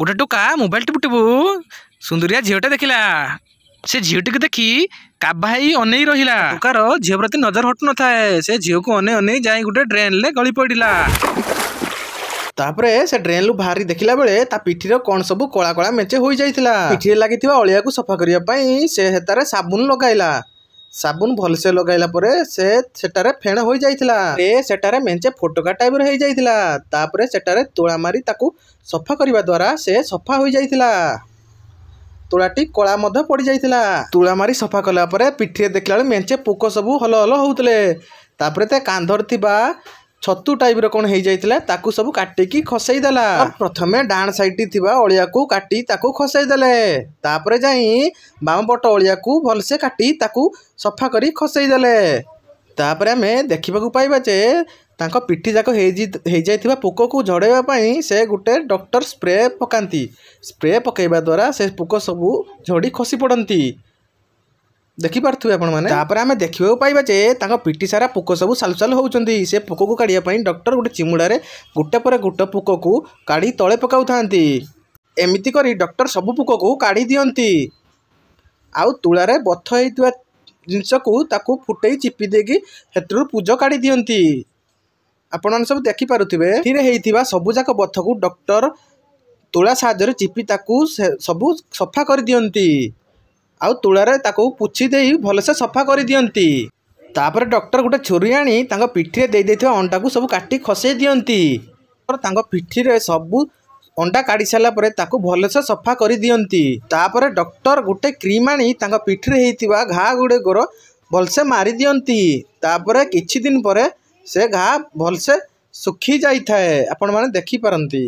गोटे टोका mobile T फुटबू सुंदरिया झीटे देखला से झीट को देखी का भाई अन रहा टोकार झील प्रति नजर हट न था झील को अन जाए गोटे ड्रेन में गली पड़ा तापर से ड्रेन रु बाहरी देखला बेले पिठीर कौन सब कला कला मेचे हो जाता पिठी लगी अलिया को सफा करने से हेतार सबुन लगे ସାବୁନ ଭଲସେ ଲଗାଇଲା ପରେ ସେ ସେଠାରେ ଫେଣ ହୋଇଯାଇଥିଲା ସେ ସେଠାରେ ମେଞ୍ଚେ ଫୋଟକା ଟାଇପ୍ର ହେଇଯାଇଥିଲା ତାପରେ ସେଠାରେ ତୁଳା ମାରି ତାକୁ ସଫା କରିବା ଦ୍ୱାରା ସେ ସଫା ହୋଇଯାଇଥିଲା ତୁଳାଟି କଳା ମଧ୍ୟ ପଡ଼ିଯାଇଥିଲା ତୁଳା ମାରି ସଫା କଲା ପରେ ପିଠିରେ ଦେଖିଲା ବେଳେ ମେଞ୍ଚେ ପୋକ ସବୁ ହଲ ହଲ ହଉଥିଲେ ତାପରେ ତା କାନ୍ଧରେ ଥିବା ଛତୁ ଟାଇପ୍ର କ'ଣ ହେଇଯାଇଥିଲା ତାକୁ ସବୁ କାଟିକି ଖସେଇ ଦେଲା ପ୍ରଥମେ ଡାହାଣ ସାଇଡ଼୍ଟି ଥିବା ଅଳିଆକୁ କାଟି ତାକୁ ଖସେଇ ଦେଲେ ତାପରେ ଯାଇ ବାମ ପଟ ଅଳିଆକୁ ଭଲସେ କାଟି ତାକୁ ସଫା କରି ଖସେଇ ଦେଲେ ତାପରେ ଆମେ ଦେଖିବାକୁ ପାଇବା ଯେ ତାଙ୍କ ପିଠି ଯାକ ହେଇଯି ହେଇଯାଇଥିବା ପୋକକୁ ଝଡ଼ାଇବା ପାଇଁ ସେ ଗୋଟେ ଡକ୍ଟର ସ୍ପ୍ରେ ପକାନ୍ତି ସ୍ପ୍ରେ ପକାଇବା ଦ୍ୱାରା ସେ ପୋକ ସବୁ ଝଡ଼ି ଖସି ପଡ଼ନ୍ତି ଦେଖିପାରୁଥିବେ ଆପଣମାନେ ତାପରେ ଆମେ ଦେଖିବାକୁ ପାଇବା ଯେ ତାଙ୍କ ପିଟି ସାରା ପୋକ ସବୁ ସାଲୁସାଲ ହେଉଛନ୍ତି ସେ ପୋକକୁ କାଢ଼ିବା ପାଇଁ ଡକ୍ଟର ଗୋଟେ ଚିମୁଡ଼ାରେ ଗୋଟେ ପରେ ଗୋଟେ ପୋକକୁ କାଢ଼ି ତଳେ ପକାଉଥାନ୍ତି ଏମିତି କରି ଡକ୍ଟର ସବୁ ପୋକକୁ କାଢ଼ି ଦିଅନ୍ତି ଆଉ ତୁଳାରେ ବଥ ହେଇଥିବା ଜିନିଷକୁ ତାକୁ ଫୁଟେଇ ଚିପି ଦେଇକି ସେଥିରୁ ପୂଜ କାଢ଼ି ଦିଅନ୍ତି ଆପଣମାନେ ସବୁ ଦେଖିପାରୁଥିବେ ଏଥିରେ ହେଇଥିବା ସବୁଯାକ ବଥକୁ ଡକ୍ଟର ତୁଳା ସାହାଯ୍ୟରେ ଚିପି ତାକୁ ସବୁ ସଫା କରିଦିଅନ୍ତି ଆଉ ତୁଳାରେ ତାକୁ ପୋଛି ଦେଇ ଭଲସେ ସଫା କରିଦିଅନ୍ତି ତାପରେ ଡକ୍ଟର ଗୋଟେ ଛୁରୀ ଆଣି ତାଙ୍କ ପିଠିରେ ଦେଇଦେଇଥିବା ଅଣ୍ଡାକୁ ସବୁ କାଟି ଖସେଇ ଦିଅନ୍ତି ତାଙ୍କ ପିଠିରେ ସବୁ ଅଣ୍ଡା କାଢ଼ି ସାରିଲା ପରେ ତାକୁ ଭଲସେ ସଫା କରିଦିଅନ୍ତି ତାପରେ ଡକ୍ଟର ଗୋଟେ କ୍ରିମ୍ ଆଣି ତାଙ୍କ ପିଠିରେ ହେଇଥିବା ଘା ଗୁଡ଼ିକର ଭଲସେ ମାରିଦିଅନ୍ତି ତାପରେ କିଛି ଦିନ ପରେ ସେ ଘା ଭଲସେ ଶୁଖି ଯାଇଥାଏ ଆପଣମାନେ ଦେଖିପାରନ୍ତି